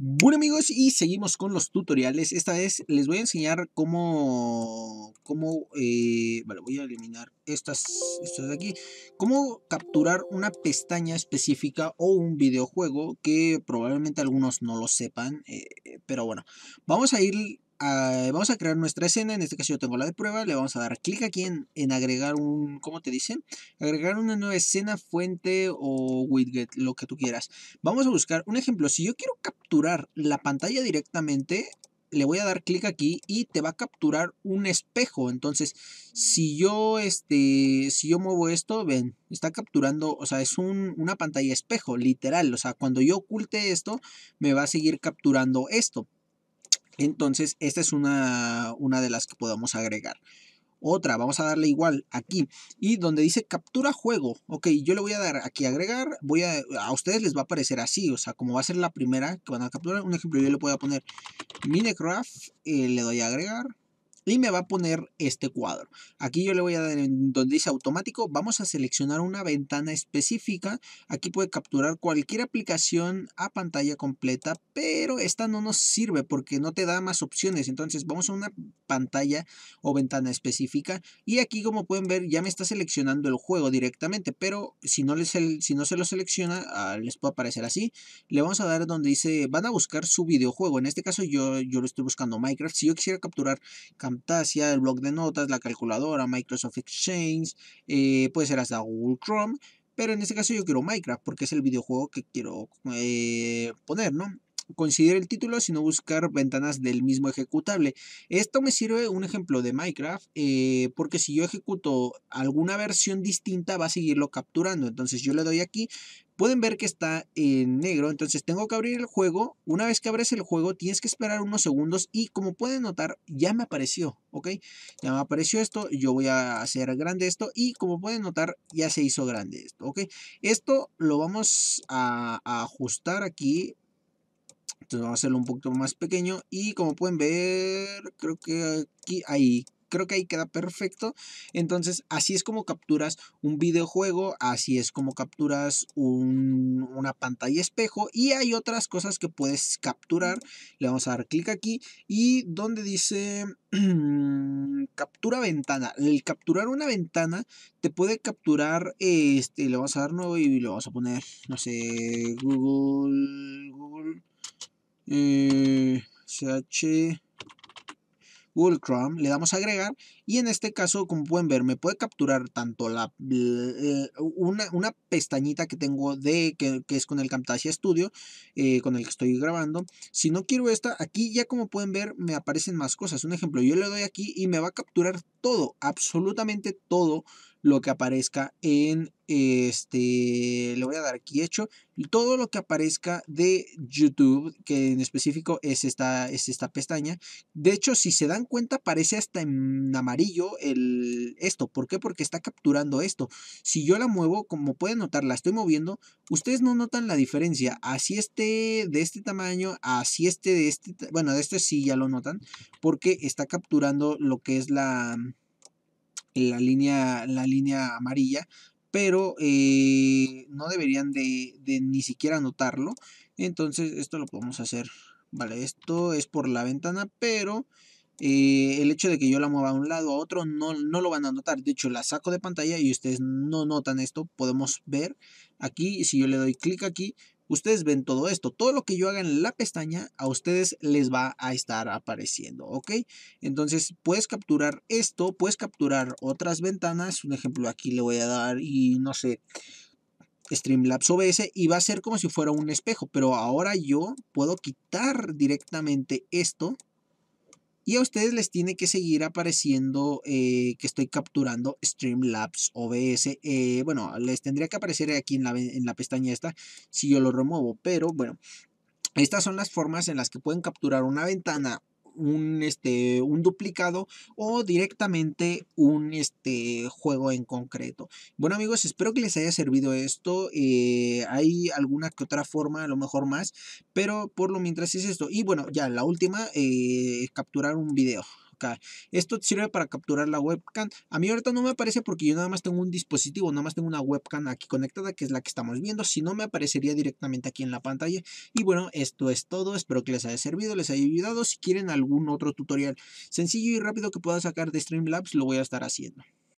Bueno amigos, y seguimos con los tutoriales. Esta vez les voy a enseñar cómo, cómo eh, voy a eliminar estas, de aquí, cómo capturar una pestaña específica o un videojuego que probablemente algunos no lo sepan, eh, pero bueno, vamos a ir eh, vamos a crear nuestra escena, en este caso yo tengo la de prueba, le vamos a dar clic aquí en, agregar un, ¿cómo te dicen? Agregar una nueva escena, fuente o widget, lo que tú quieras. Vamos a buscar un ejemplo, si yo quiero capturar la pantalla directamente, le voy a dar clic aquí y te va a capturar un espejo. Entonces, si yo, este, si yo muevo esto, ven, está capturando, o sea, es una pantalla espejo, literal. O sea, cuando yo oculte esto, me va a seguir capturando esto. Entonces, esta es una, de las que podamos agregar. Otra, vamos a darle igual aquí. Y donde dice captura juego. Ok, yo le voy a dar aquí agregar. Voy a, a ustedes les va a aparecer así. O sea, como va a ser la primera que van a capturar. Un ejemplo, yo le voy a poner Minecraft. Eh, le doy a agregar y me va a poner este cuadro. Aquí yo le voy a dar en donde dice automático, vamos a seleccionar una ventana específica. Aquí puede capturar cualquier aplicación a pantalla completa, pero esta no nos sirve porque no te da más opciones. Entonces vamos a una pantalla o ventana específica y aquí como pueden ver ya me está seleccionando el juego directamente, pero si no, les, si no se lo selecciona ah, les puede aparecer así. Le vamos a dar donde dice van a buscar su videojuego. En este caso yo, yo lo estoy buscando Minecraft. Si yo quisiera capturar Camtasia, el blog de notas, la calculadora, Microsoft Exchange, eh, puede ser hasta Google Chrome, pero en este caso yo quiero Minecraft porque es el videojuego que quiero eh, poner, ¿no? considere el título, sino buscar ventanas del mismo ejecutable. Esto me sirve un ejemplo de Minecraft, eh, porque si yo ejecuto alguna versión distinta, va a seguirlo capturando. Entonces yo le doy aquí, pueden ver que está en negro, entonces tengo que abrir el juego, una vez que abres el juego tienes que esperar unos segundos y como pueden notar ya me apareció, ok, ya me apareció esto, yo voy a hacer grande esto y como pueden notar ya se hizo grande esto, ok, esto lo vamos a ajustar aquí entonces vamos a hacerlo un poquito más pequeño y como pueden ver, creo que aquí, ahí, creo que ahí queda perfecto. Entonces, así es como capturas un videojuego, así es como capturas una pantalla espejo y hay otras cosas que puedes capturar. Le vamos a dar clic aquí y donde dice captura ventana. El capturar una ventana te puede capturar, este, le vamos a dar nuevo y le vamos a poner, no sé, Google, Google eh, ch Google Chrome, le damos a agregar y en este caso, como pueden ver, me puede capturar tanto la, eh, una, pestañita que tengo de que, es con el Camtasia Studio, eh, con el que estoy grabando. Si no quiero esta, aquí ya como pueden ver me aparecen más cosas. Un ejemplo, yo le doy aquí y me va a capturar todo, absolutamente todo lo que aparezca en este le voy a dar aquí hecho todo lo que aparezca de YouTube que en específico es esta es esta pestaña de hecho si se dan cuenta aparece hasta en amarillo el, esto. ¿Por qué? Porque está capturando esto. Si yo la muevo, como pueden notar, la estoy moviendo. Ustedes no notan la diferencia. Así este de este tamaño, así este de este... Bueno, de este sí ya lo notan. Porque está capturando lo que es la, mm, la, línea, la línea amarilla. Pero eh, no deberían de, de ni siquiera notarlo. Entonces esto lo podemos hacer. Vale, esto es por la ventana, pero eh, el hecho de que yo la mueva a un lado a otro no, no lo van a notar. De hecho, la saco de pantalla y ustedes no notan esto. Podemos ver aquí, si yo le doy clic aquí, ustedes ven todo esto. Todo lo que yo haga en la pestaña a ustedes les va a estar apareciendo, ¿ok? Entonces puedes capturar esto, puedes capturar otras ventanas. Un ejemplo aquí le voy a dar y no sé, Streamlabs OBS y va a ser como si fuera un espejo. Pero ahora yo puedo quitar directamente esto y a ustedes les tiene que seguir apareciendo eh, que estoy capturando Streamlabs OBS. Eh, bueno, les tendría que aparecer aquí en la, en la pestaña esta si yo lo remuevo, pero bueno, estas son las formas en las que pueden capturar una ventana un, este, un duplicado o directamente un este, juego en concreto. Bueno amigos, espero que les haya servido esto. Eh, hay alguna que otra forma, a lo mejor más, pero por lo mientras es esto. Y bueno, ya la última, eh, capturar un video. Esto sirve para capturar la webcam. A mí ahorita no me aparece porque yo nada más tengo un dispositivo, nada más tengo una webcam aquí conectada, que es la que estamos viendo. Si no, me aparecería directamente aquí en la pantalla. Y bueno, esto es todo. Espero que les haya servido, les haya ayudado. Si quieren algún otro tutorial sencillo y rápido que pueda sacar de Streamlabs, lo voy a estar haciendo.